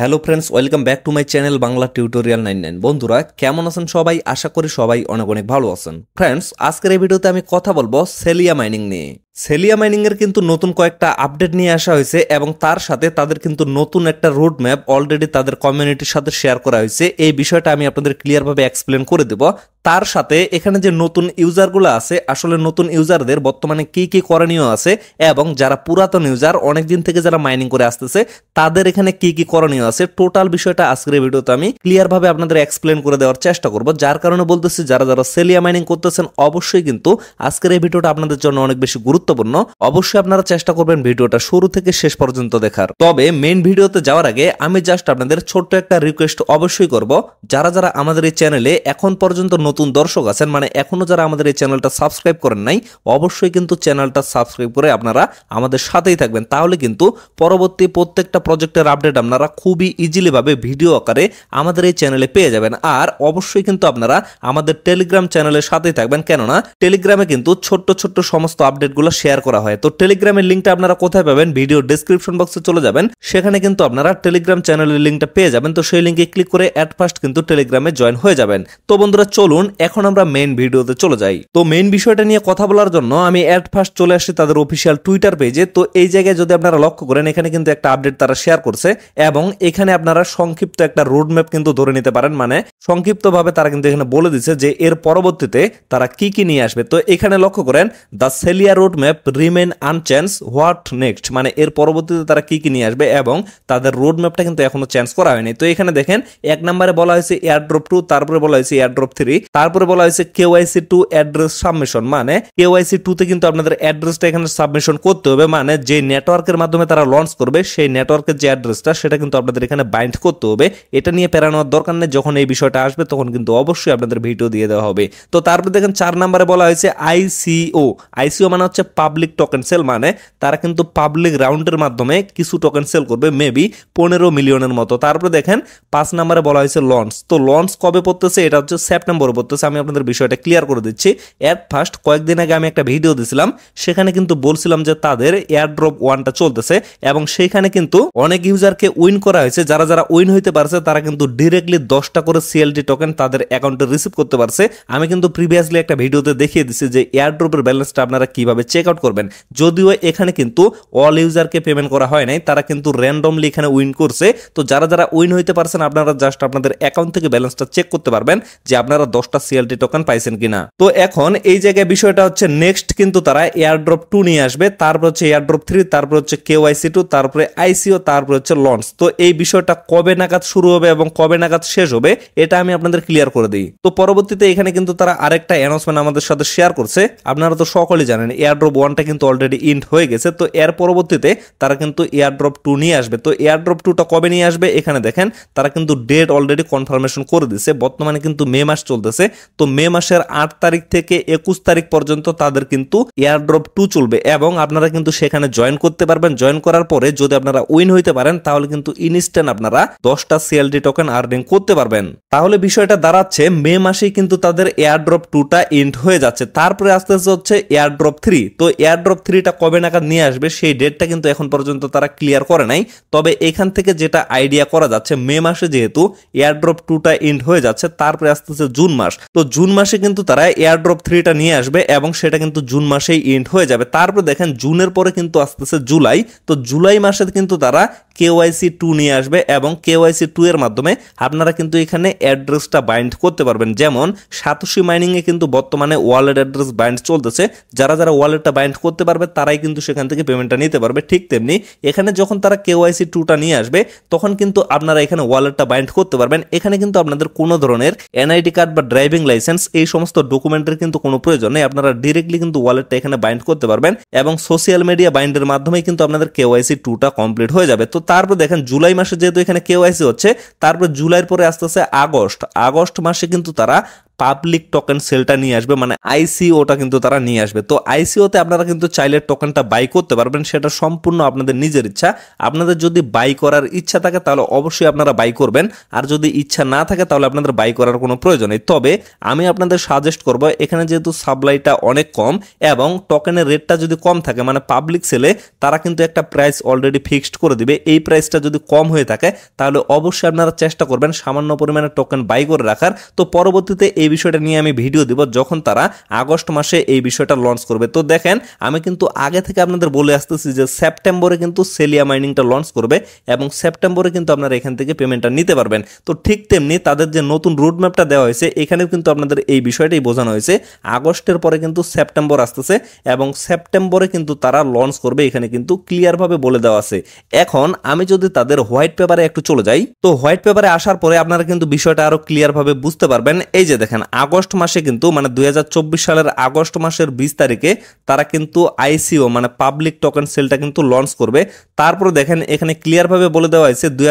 hello friends welcome back to my channel Bangla tutorial nine nine বন্ধুরা কেমন আছেন সবাই আশা করি সবাই অনেক অনেক ভালো আছেন ফ্রেন্ডস আজকের এই ভিডিওতে আমি কথা বলবো সেলিয়া মাইনিং নিয়ে সেলিয়া মাইনিংয়ের কিন্তু নতুন কয়েকটা আপডেট নিয়ে আসা হয়েছে এবং তার সাথে তাদের কিন্তু নতুন একটা রোড ম্যাপ অলরেডি তাদের কমিউনিটির সাথে শেয়ার করা হয়েছে এই বিষয়টা আমি আপনাদের ক্লিয়ারভাবে এক্সপ্লেন করে দেব তার সাথে এখানে যে নতুন ইউজারগুলো আছে আসলে নতুন ইউজারদের বর্তমানে কি কি করণীয় আছে এবং যারা পুরাতন ইউজার অনেক দিন থেকে যারা মাইনিং করে আসতেছে তাদের এখানে কি কি করণীয় আছে টোটাল বিষয়টা আজকের ভিডিওতে আমি ক্লিয়ারভাবে আপনাদের এক্সপ্লেন করে দেওয়ার চেষ্টা করব যার কারণে বলতেছি যারা যারা সেলিয়া মাইনিং করতেছেন অবশ্যই কিন্তু আজকের এই ভিডিওটা আপনাদের জন্য অনেক বেশি গুরুত্ব গুরুত্বপূর্ণ অবশ্যই আপনারা চেষ্টা করবেন ভিডিওটা শুরু থেকে শেষ পর্যন্ত দেখার তবে মেন ভিডিওতে যাওয়ার আগে আমি জাস্ট আপনাদের ছোট্ট একটা রিকোয়েস্ট অবশ্যই করব যারা যারা আমাদের এই চ্যানেলে এখন পর্যন্ত নতুন দর্শক আছেন মানে এখনো যারা আমাদের এই চ্যানেলটা সাবস্ক্রাইব করেন নাই অবশ্যই কিন্তু চ্যানেলটা সাবস্ক্রাইব করে আপনারা আমাদের সাথেই থাকবেন তাহলে কিন্তু পরবর্তী প্রত্যেকটা প্রজেক্টের আপডেট আপনারা খুবই ইজিলিভাবে ভিডিও আকারে আমাদের এই চ্যানেলে পেয়ে যাবেন আর অবশ্যই কিন্তু আপনারা আমাদের টেলিগ্রাম চ্যানেলের সাথেই থাকবেন কেননা টেলিগ্রামে কিন্তু ছোট্ট ছোট্ট সমস্ত আপডেটগুলো শেয়ার করা হয় তো টেলিগ্রামের লিঙ্কটা আপনারা কোথায় পাবেন ভিডিও ডিসক্রিপশন বক্সে চলে যাবেন সেখানে কিন্তু আপনারা টেলিগ্রাম চ্যানেলের লিঙ্কটা পেয়ে যাবেন তো সেই লিঙ্কে ক্লিক করে অ্যাট ফার্স্ট কিন্তু টেলিগ্রামে জয়েন হয়ে যাবেন তো বন্ধুরা চলুন এখন আমরা মেইন ভিডিওতে চলে যাই তো মেইন বিষয়টা নিয়ে কথা বলার জন্য আমি অ্যাট ফার্স্ট চলে আসি তাদের অফিসিয়াল টুইটার পেজে তো এই জায়গায় যদি আপনারা লক্ষ্য করেন এখানে কিন্তু একটা আপডেট তারা শেয়ার করছে এবং এখানে আপনারা সংক্ষিপ্ত একটা রোডম্যাপ কিন্তু ধরে নিতে পারেন মানে সংক্ষিপ্তভাবে তারা কিন্তু এখানে বলে দিচ্ছে যে এর পরবর্তীতে তারা কি কি নিয়ে আসবে তো এখানে লক্ষ্য করেন the Celia roadmap roadmap remain unchanged what next মানে এর পরবর্তীতে তারা কী কী নিয়ে আসবে এবং তাদের রোড কিন্তু এখনও চেঞ্জ করা হয়নি তো এখানে দেখেন এক নম্বরে বলা হয়েছে এয়ারড্রপ টু তারপরে বলা হয়েছে এয়ারড্রপ থ্রি তারপরে বলা হয়েছে কেওয়াইসি টু অ্যাড্রেস সাবমিশন মানে কেওয়াইসি টুতে কিন্তু আপনাদের অ্যাড্রেসটা এখানে সাবমিশন করতে হবে মানে যে নেটওয়ার্কের মাধ্যমে তারা লঞ্চ করবে সেই নেটওয়ার্কের যে অ্যাড্রেসটা সেটা কিন্তু আপনাদের এখানে বাইন্ড করতে হবে এটা নিয়ে পেরানোর দরকার নেই যখন এই বিষয়টা আসবে তখন কিন্তু অবশ্যই আপনাদের ভিডিও দিয়ে দেওয়া হবে তো তারপরে দেখেন চার নম্বরে বলা হয়েছে আইসিও আইসিও মানে হচ্ছে পাবলিক টোকেন সেল মানে তারা কিন্তু পাবলিক রাউন্ডের মাধ্যমে কিছু টোকেন সেল করবে মেবি পনেরো মিলিয়নের মতো তারপরে দেখেন পাঁচ নাম্বারে বলা হয়েছে লঞ্চ তো লঞ্চ কবে পড়তেছে এটা হচ্ছে সেপ্টেম্বরে পড়তেছে আমি আপনাদের বিষয়টা ক্লিয়ার করে দিচ্ছি অ্যাট ফার্স্ট কয়েকদিন আগে আমি একটা ভিডিও দিয়েছিলাম সেখানে কিন্তু বলছিলাম যে তাদের ড্রপ ওয়ানটা চলতেছে এবং সেইখানে কিন্তু অনেক ইউজারকে উইন করা হয়েছে যারা যারা উইন হইতে পারছে তারা কিন্তু ডিরেক্টলি দশটা করে সিএলডি টোকেন তাদের অ্যাকাউন্টে রিসিভ করতে পারছে আমি কিন্তু প্রিভিয়াসলি একটা ভিডিওতে দেখিয়ে দিছি যে ড্রপের ব্যালেন্সটা আপনারা কিভাবে চেক চেক আউট করবেন যদিও এখানে কিন্তু অল ইউজারকে পেমেন্ট করা হয় নাই তারা কিন্তু র্যান্ডমলি এখানে উইন করছে তো যারা যারা উইন হইতে পারছেন আপনারা জাস্ট আপনাদের অ্যাকাউন্ট থেকে ব্যালেন্সটা চেক করতে পারবেন যে আপনারা দশটা সিএলটি টোকেন পাইছেন কিনা তো এখন এই জায়গায় বিষয়টা হচ্ছে নেক্সট কিন্তু তারা এয়ারড্রপ টু নিয়ে আসবে তারপর হচ্ছে এয়ারড্রপ থ্রি তারপর হচ্ছে ওয়াইসি টু তারপরে আইসিও তারপরে হচ্ছে লঞ্চ তো এই বিষয়টা কবে নাগাদ শুরু হবে এবং কবে নাগাদ শেষ হবে এটা আমি আপনাদের ক্লিয়ার করে দিই তো পরবর্তীতে এখানে কিন্তু তারা আরেকটা অ্যানাউন্সমেন্ট আমাদের সাথে শেয়ার করছে আপনারা তো সকলেই জানেন এয়ারড্রপ এয়ারড্রপ ওয়ানটা কিন্তু অলরেডি ইন্ড হয়ে গেছে তো এর পরবর্তীতে তারা কিন্তু এয়ারড্রপ টু নিয়ে আসবে তো এয়ারড্রপ টুটা কবে নিয়ে আসবে এখানে দেখেন তারা কিন্তু ডেট অলরেডি কনফার্মেশন করে দিছে বর্তমানে কিন্তু মে মাস চলতেছে তো মে মাসের আট তারিখ থেকে একুশ তারিখ পর্যন্ত তাদের কিন্তু এয়ারড্রপ টু চলবে এবং আপনারা কিন্তু সেখানে জয়েন করতে পারবেন জয়েন করার পরে যদি আপনারা উইন হইতে পারেন তাহলে কিন্তু ইনস্ট্যান্ট আপনারা দশটা সিএলডি টোকেন আর্নিং করতে পারবেন তাহলে বিষয়টা দাঁড়াচ্ছে মে মাসেই কিন্তু তাদের এয়ারড্রপ টুটা এন্ড হয়ে যাচ্ছে তারপরে আস্তে আস্তে হচ্ছে এয়ারড্রপ থ্রি তো এয়ারড্রপ থ্রিটা কবে নাগাদ নিয়ে আসবে সেই ডেটটা কিন্তু এখন পর্যন্ত তারা ক্লিয়ার করে নাই তবে এখান থেকে যেটা আইডিয়া করা যাচ্ছে মে মাসে যেহেতু এয়ারড্রপ টুটা এন্ড হয়ে যাচ্ছে তারপরে আসতেছে জুন মাস তো জুন মাসে কিন্তু তারা এয়ারড্রপ থ্রিটা নিয়ে আসবে এবং সেটা কিন্তু জুন মাসেই এন্ড হয়ে যাবে তারপরে দেখেন জুনের পরে কিন্তু আসতেছে জুলাই তো জুলাই মাসে কিন্তু তারা কেওয়াইসি টু নিয়ে আসবে এবং কেওয়াইসি টু এর মাধ্যমে আপনারা কিন্তু এখানে অ্যাড্রেসটা বাইন্ড করতে পারবেন যেমন সাতোশি মাইনিংয়ে কিন্তু বর্তমানে ওয়ালেট অ্যাড্রেস বাইন্ড চলতেছে যারা যারা ওয়ালেটটা বাইন্ড করতে পারবে তারাই কিন্তু সেখান থেকে পেমেন্টটা নিতে পারবে ঠিক তেমনি এখানে যখন তারা কেওয়াইসি টুটা নিয়ে আসবে তখন কিন্তু আপনারা এখানে ওয়ালেটটা বাইন্ড করতে পারবেন এখানে কিন্তু আপনাদের কোনো ধরনের এনআইডি কার্ড বা ড্রাইভিং লাইসেন্স এই সমস্ত ডকুমেন্টের কিন্তু কোনো প্রয়োজন নেই আপনারা ডিরেক্টলি কিন্তু ওয়ালেটটা এখানে বাইন্ড করতে পারবেন এবং সোশ্যাল মিডিয়া বাইন্ডের মাধ্যমে কিন্তু আপনাদের কেওয়াইসি টুটা কমপ্লিট হয়ে যাবে তো তারপর দেখেন জুলাই মাসে যেহেতু এখানে কেওয়াইসি হচ্ছে তারপর জুলাইয়ের পরে আসতেছে আগস্ট আগস্ট মাসে কিন্তু তারা পাবলিক টোকেন সেলটা নিয়ে আসবে মানে আইসিওটা কিন্তু তারা নিয়ে আসবে তো আইসিওতে আপনারা কিন্তু চাইলে টোকেনটা বাই করতে পারবেন সেটা সম্পূর্ণ আপনাদের নিজের ইচ্ছা আপনাদের যদি বাই করার ইচ্ছা থাকে তাহলে অবশ্যই আপনারা বাই করবেন আর যদি ইচ্ছা না থাকে তাহলে আপনাদের বাই করার কোনো প্রয়োজন নেই তবে আমি আপনাদের সাজেস্ট করব এখানে যেহেতু সাপ্লাইটা অনেক কম এবং টোকেনের রেটটা যদি কম থাকে মানে পাবলিক সেলে তারা কিন্তু একটা প্রাইস অলরেডি ফিক্সড করে দিবে এই প্রাইসটা যদি কম হয়ে থাকে তাহলে অবশ্যই আপনারা চেষ্টা করবেন সামান্য পরিমাণে টোকেন বাই করে রাখার তো পরবর্তীতে এই এই বিষয়টা নিয়ে আমি ভিডিও দেব যখন তারা আগস্ট মাসে এই বিষয়টা লঞ্চ করবে তো দেখেন আমি কিন্তু আগে থেকে আপনাদের বলে আসতেছি যে সেপ্টেম্বরে কিন্তু সেলিয়া মাইনিংটা লঞ্চ করবে এবং সেপ্টেম্বরে কিন্তু আপনারা এখান থেকে পেমেন্টটা নিতে পারবেন তো ঠিক তেমনি তাদের যে নতুন ম্যাপটা দেওয়া হয়েছে এখানেও কিন্তু আপনাদের এই বিষয়টাই বোঝানো হয়েছে আগস্টের পরে কিন্তু সেপ্টেম্বর আসতেছে এবং সেপ্টেম্বরে কিন্তু তারা লঞ্চ করবে এখানে কিন্তু ক্লিয়ারভাবে বলে দেওয়া আছে এখন আমি যদি তাদের হোয়াইট পেপারে একটু চলে যাই তো হোয়াইট পেপারে আসার পরে আপনারা কিন্তু বিষয়টা আরও ক্লিয়ারভাবে বুঝতে পারবেন এই যে দেখেন দেখেন আগস্ট মাসে কিন্তু মানে দুই সালের আগস্ট মাসের বিশ তারিখে তারা কিন্তু আইসিও মানে পাবলিক টোকেন সেলটা কিন্তু লঞ্চ করবে তারপরে দেখেন এখানে ক্লিয়ারভাবে বলে দেওয়া হয়েছে দুই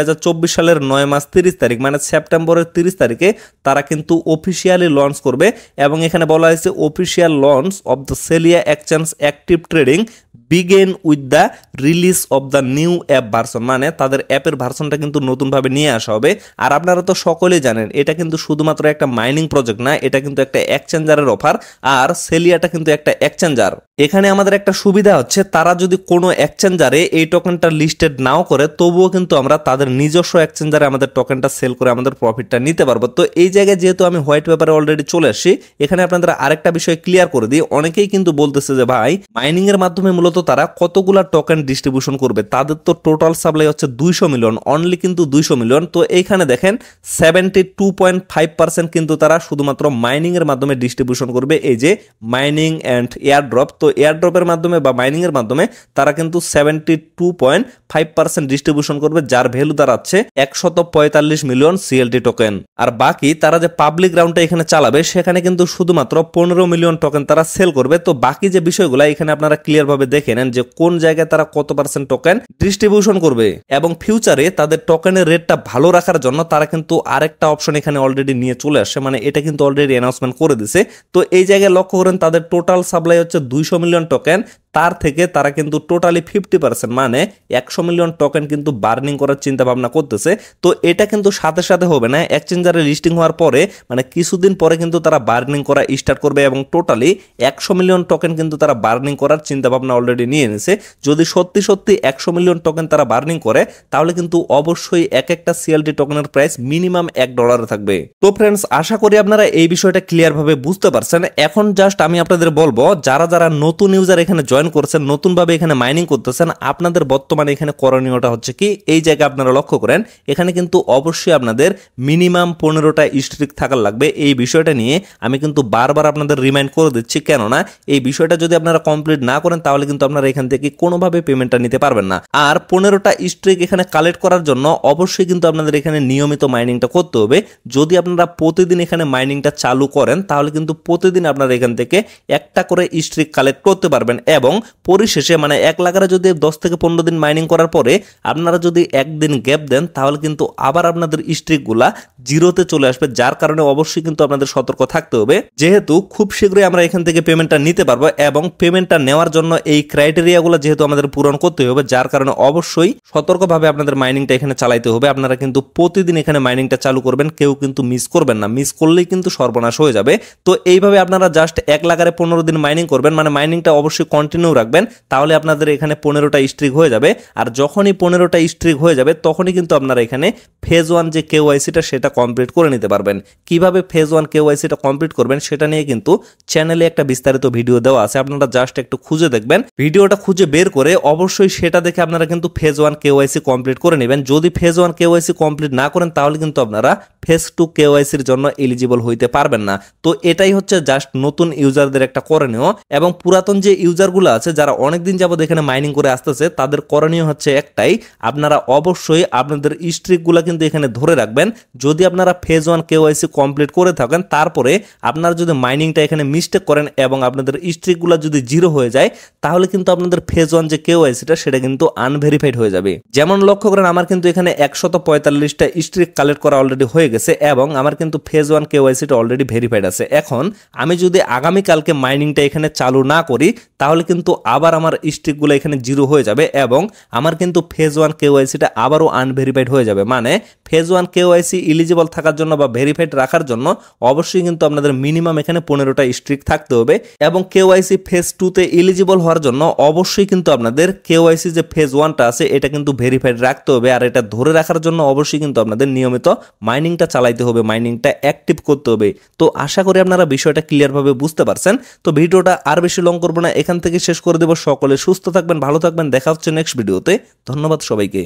সালের নয় মাস তিরিশ তারিখ মানে সেপ্টেম্বরের তিরিশ তারিখে তারা কিন্তু অফিসিয়ালি লঞ্চ করবে এবং এখানে বলা হয়েছে official launch of the Celia exchange active trading begin with the release of the new app version মানে তাদের অ্যাপের ভার্সনটা কিন্তু নতুনভাবে নিয়ে আসা হবে আর আপনারা তো সকলেই জানেন এটা কিন্তু শুধুমাত্র একটা মাইনিং প্রজেক্ট না এটা কিন্তু একটা এক্সচেঞ্জারের অফার আর সেলিয়াটা কিন্তু একটা এক্সচেঞ্জার এখানে আমাদের একটা সুবিধা হচ্ছে তারা যদি কোনো এক্সচেঞ্জারে এই টোকেনটা লিস্টেড নাও করে তবুও কিন্তু আমরা তাদের নিজস্ব এক্সচেঞ্জারে আমাদের টোকেনটা সেল করে আমাদের প্রফিটটা নিতে পারবো তো এই জায়গায় যেহেতু আমি হোয়াইট পেপারে অলরেডি চলে আসি এখানে আপনাদের আরেকটা বিষয় ক্লিয়ার করে দিই অনেকেই কিন্তু বলতেছে যে ভাই মাইনিংয়ের মাধ্যমে মূলত মূলত তারা কতগুলা টোকেন ডিস্ট্রিবিউশন করবে তাদের তো টোটাল সাপ্লাই হচ্ছে দুইশো মিলিয়ন অনলি কিন্তু দুইশো মিলিয়ন তো এইখানে দেখেন seventy two point five percent কিন্তু তারা শুধুমাত্র মাইনিংয়ের মাধ্যমে ডিস্ট্রিবিউশন করবে এই যে মাইনিং অ্যান্ড এয়ারড্রপ তো এয়ারড্রপের মাধ্যমে বা মাইনিংয়ের মাধ্যমে তারা কিন্তু seventy two point five percent distribution করবে যার ভ্যালু দাঁড়াচ্ছে একশত পঁয়তাল্লিশ মিলিয়ন সিএলটি টোকেন আর বাকি তারা যে পাবলিক রাউন্ডটা এখানে চালাবে সেখানে কিন্তু শুধুমাত্র পনেরো মিলিয়ন টোকেন তারা সেল করবে তো বাকি যে বিষয়গুলো এখানে আপনারা ক্লিয়ারভাবে দেখে নেন যে কোন জায়গায় তারা কত পার্সেন্ট টোকেন ডিস্ট্রিবিউশন করবে এবং ফিউচারে তাদের টোকেনের রেটটা ভালো রাখার জন্য তারা কিন্তু আরেকটা অপশন এখানে অলরেডি নিয়ে চলে আসে মানে এটা কিন্তু অলরেডি অ্যানাউন্সমেন্ট করে দিছে তো এই জায়গায় লক্ষ্য করেন তাদের টোটাল সাপ্লাই হচ্ছে দুইশো মিলিয়ন টোকেন তার থেকে তারা কিন্তু টোটালি ফিফটি পার্সেন্ট মানে একশো মিলিয়ন টোকেন কিন্তু বার্নিং করার চিন্তা ভাবনা করতেছে তো এটা কিন্তু সাথে সাথে হবে না এক্সচেঞ্জারে লিস্টিং হওয়ার পরে মানে কিছুদিন পরে কিন্তু তারা বার্নিং করা স্টার্ট করবে এবং টোটালি একশো মিলিয়ন টোকেন কিন্তু তারা বার্নিং করার চিন্তা ভাবনা অলরেডি নিয়ে এনেছে যদি সত্যি সত্যি একশো মিলিয়ন টোকেন তারা বার্নিং করে তাহলে কিন্তু অবশ্যই এক একটা সিএলটি টোকেনের প্রাইস মিনিমাম এক ডলারে থাকবে তো ফ্রেন্ডস আশা করি আপনারা এই বিষয়টা ক্লিয়ারভাবে বুঝতে পারছেন এখন জাস্ট আমি আপনাদের বলবো যারা যারা নতুন ইউজার এখানে জয়েন জয়েন করছেন নতুনভাবে এখানে মাইনিং করতেছেন আপনাদের বর্তমানে এখানে করণীয়টা হচ্ছে কি এই জায়গায় আপনারা লক্ষ্য করেন এখানে কিন্তু অবশ্যই আপনাদের মিনিমাম পনেরোটা স্ট্রিক থাকার লাগবে এই বিষয়টা নিয়ে আমি কিন্তু বারবার আপনাদের রিমাইন্ড করে দিচ্ছি কেননা এই বিষয়টা যদি আপনারা কমপ্লিট না করেন তাহলে কিন্তু আপনারা এখান থেকে কোনোভাবে পেমেন্টটা নিতে পারবেন না আর পনেরোটা স্ট্রিক এখানে কালেক্ট করার জন্য অবশ্যই কিন্তু আপনাদের এখানে নিয়মিত মাইনিংটা করতে হবে যদি আপনারা প্রতিদিন এখানে মাইনিংটা চালু করেন তাহলে কিন্তু প্রতিদিন আপনারা এখান থেকে একটা করে স্ট্রিক কালেক্ট করতে পারবেন এবং পরিশেষে মানে এক লাখারে যদি দশ থেকে পনেরো দিন মাইনিং করার পরে আপনারা যদি একদিন গ্যাপ দেন তাহলে কিন্তু আবার আপনাদের স্ট্রিকগুলা জিরোতে চলে আসবে যার কারণে অবশ্যই কিন্তু আপনাদের সতর্ক থাকতে হবে যেহেতু খুব শীঘ্রই আমরা এখান থেকে পেমেন্টটা নিতে পারবো এবং পেমেন্টটা নেওয়ার জন্য এই ক্রাইটেরিয়াগুলো যেহেতু আমাদের পূরণ করতে হবে যার কারণে অবশ্যই সতর্কভাবে আপনাদের মাইনিংটা এখানে চালাইতে হবে আপনারা কিন্তু প্রতিদিন এখানে মাইনিংটা চালু করবেন কেউ কিন্তু মিস করবেন না মিস করলেই কিন্তু সর্বনাশ হয়ে যাবে তো এইভাবে আপনারা জাস্ট এক লাগারে পনেরো দিন মাইনিং করবেন মানে মাইনিংটা অবশ্যই কন্টিনিউ কন্টিনিউ রাখবেন তাহলে আপনাদের এখানে পনেরোটা স্ট্রিক হয়ে যাবে আর যখনই পনেরোটা স্ট্রিক হয়ে যাবে তখনই কিন্তু আপনারা এখানে ফেজ ওয়ান যে কেওয়াইসিটা সেটা কমপ্লিট করে নিতে পারবেন কিভাবে ফেজ ওয়ান কেওয়াইসিটা কমপ্লিট করবেন সেটা নিয়ে কিন্তু চ্যানেলে একটা বিস্তারিত ভিডিও দেওয়া আছে আপনারা জাস্ট একটু খুঁজে দেখবেন ভিডিওটা খুঁজে বের করে অবশ্যই সেটা দেখে আপনারা কিন্তু ফেজ ওয়ান কেওয়াইসি কমপ্লিট করে নেবেন যদি ফেজ ওয়ান কেওয়াইসি কমপ্লিট না করেন তাহলে কিন্তু আপনারা ফেজ টু কেওয়াইসির জন্য এলিজিবল হইতে পারবেন না তো এটাই হচ্ছে জাস্ট নতুন ইউজারদের একটা করে নেওয়া এবং পুরাতন যে ইউজারগুলো মানুষগুলো আছে যারা অনেকদিন যাবত এখানে মাইনিং করে আসতেছে তাদের করণীয় হচ্ছে একটাই আপনারা অবশ্যই আপনাদের স্ট্রিকগুলো কিন্তু এখানে ধরে রাখবেন যদি আপনারা ফেজ ওয়ান কেওয়াইসি কমপ্লিট করে থাকেন তারপরে আপনারা যদি মাইনিংটা এখানে মিস্টেক করেন এবং আপনাদের স্ট্রিকগুলো যদি জিরো হয়ে যায় তাহলে কিন্তু আপনাদের ফেজ ওয়ান যে কেওয়াইসিটা সেটা কিন্তু আনভেরিফাইড হয়ে যাবে যেমন লক্ষ্য করেন আমার কিন্তু এখানে একশত পঁয়তাল্লিশটা স্ট্রিক কালেক্ট করা অলরেডি হয়ে গেছে এবং আমার কিন্তু ফেজ ওয়ান কেওয়াইসিটা অলরেডি ভেরিফাইড আছে এখন আমি যদি আগামীকালকে মাইনিংটা এখানে চালু না করি তাহলে কিন্তু কিন্তু আবার আমার স্টিকগুলো এখানে জিরো হয়ে যাবে এবং আমার কিন্তু ফেজ ওয়ান কেওয়াইসিটা আবারও আনভেরিফাইড হয়ে যাবে মানে ফেজ ওয়ান কেওয়াইসি ইলিজিবল থাকার জন্য বা ভেরিফাইড রাখার জন্য অবশ্যই কিন্তু আপনাদের মিনিমাম এখানে পনেরোটা স্ট্রিক থাকতে হবে এবং কেওয়াইসি ফেজ টুতে ইলিজিবল হওয়ার জন্য অবশ্যই কিন্তু আপনাদের কেওয়াইসি যে ফেজ ওয়ানটা আছে এটা কিন্তু ভেরিফাইড রাখতে হবে আর এটা ধরে রাখার জন্য অবশ্যই কিন্তু আপনাদের নিয়মিত মাইনিংটা চালাইতে হবে মাইনিংটা অ্যাক্টিভ করতে হবে তো আশা করি আপনারা বিষয়টা ক্লিয়ারভাবে বুঝতে পারছেন তো ভিডিওটা আর বেশি লং করবো না এখান থেকে শেষ করে দেবো সকলে সুস্থ থাকবেন ভালো থাকবেন দেখা হচ্ছে নেক্সট ভিডিওতে ধন্যবাদ সবাইকে